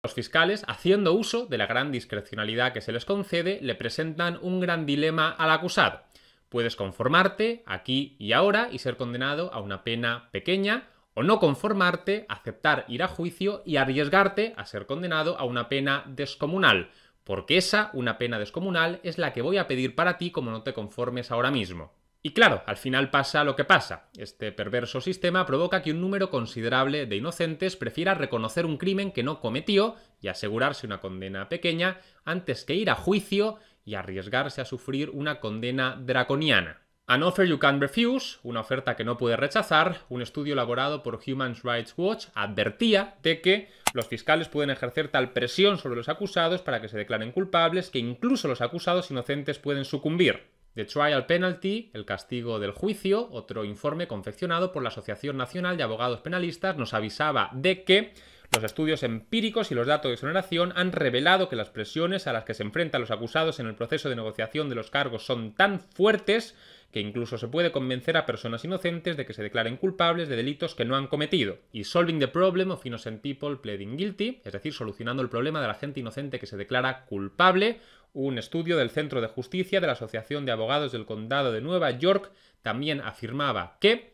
Los fiscales, haciendo uso de la gran discrecionalidad que se les concede, le presentan un gran dilema al acusado. Puedes conformarte aquí y ahora y ser condenado a una pena pequeña, o no conformarte, aceptar ir a juicio y arriesgarte a ser condenado a una pena descomunal, porque esa, una pena descomunal, es la que voy a pedir para ti como no te conformes ahora mismo. Y claro, al final pasa lo que pasa. Este perverso sistema provoca que un número considerable de inocentes prefiera reconocer un crimen que no cometió y asegurarse una condena pequeña antes que ir a juicio y arriesgarse a sufrir una condena draconiana. An Offer You Can't Refuse, una oferta que no puede rechazar, un estudio elaborado por Human Rights Watch advertía de que los fiscales pueden ejercer tal presión sobre los acusados para que se declaren culpables que incluso los acusados inocentes pueden sucumbir. The Trial Penalty, el castigo del juicio, otro informe confeccionado por la Asociación Nacional de Abogados Penalistas, nos avisaba de que los estudios empíricos y los datos de exoneración han revelado que las presiones a las que se enfrentan los acusados en el proceso de negociación de los cargos son tan fuertes que incluso se puede convencer a personas inocentes de que se declaren culpables de delitos que no han cometido, y solving the problem of innocent people pleading guilty, es decir, solucionando el problema de la gente inocente que se declara culpable, un estudio del Centro de Justicia de la Asociación de Abogados del Condado de Nueva York también afirmaba que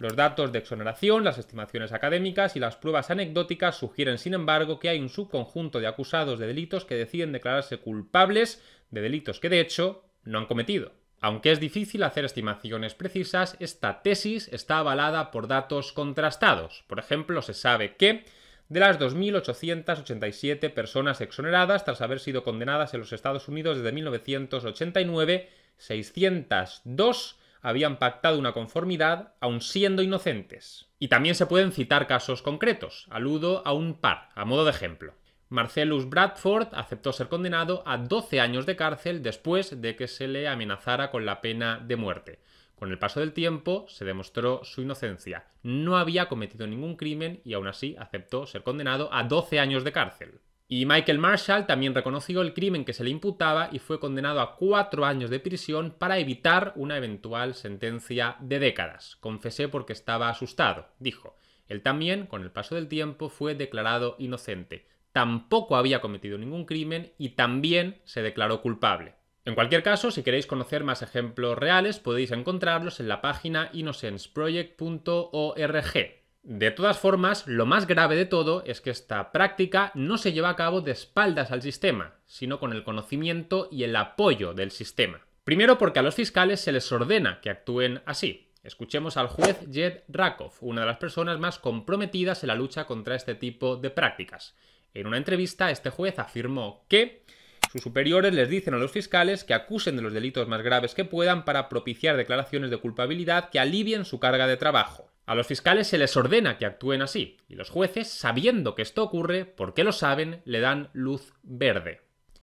los datos de exoneración, las estimaciones académicas y las pruebas anecdóticas sugieren, sin embargo, que hay un subconjunto de acusados de delitos que deciden declararse culpables de delitos que, de hecho, no han cometido. Aunque es difícil hacer estimaciones precisas, esta tesis está avalada por datos contrastados. Por ejemplo, se sabe que de las 2.887 personas exoneradas tras haber sido condenadas en los Estados Unidos desde 1989, 602 habían pactado una conformidad aun siendo inocentes. Y también se pueden citar casos concretos, aludo a un par, a modo de ejemplo. Marcellus Bradford aceptó ser condenado a 12 años de cárcel después de que se le amenazara con la pena de muerte. Con el paso del tiempo se demostró su inocencia. No había cometido ningún crimen y aún así aceptó ser condenado a 12 años de cárcel. Y Michael Marshall también reconoció el crimen que se le imputaba y fue condenado a cuatro años de prisión para evitar una eventual sentencia de décadas. Confesé porque estaba asustado, dijo. Él también, con el paso del tiempo, fue declarado inocente tampoco había cometido ningún crimen y también se declaró culpable. En cualquier caso, si queréis conocer más ejemplos reales, podéis encontrarlos en la página innocenceproject.org. De todas formas, lo más grave de todo es que esta práctica no se lleva a cabo de espaldas al sistema, sino con el conocimiento y el apoyo del sistema. Primero porque a los fiscales se les ordena que actúen así. Escuchemos al juez Jed Rakoff, una de las personas más comprometidas en la lucha contra este tipo de prácticas. En una entrevista, este juez afirmó que sus superiores les dicen a los fiscales que acusen de los delitos más graves que puedan para propiciar declaraciones de culpabilidad que alivien su carga de trabajo. A los fiscales se les ordena que actúen así, y los jueces, sabiendo que esto ocurre, porque lo saben, le dan luz verde.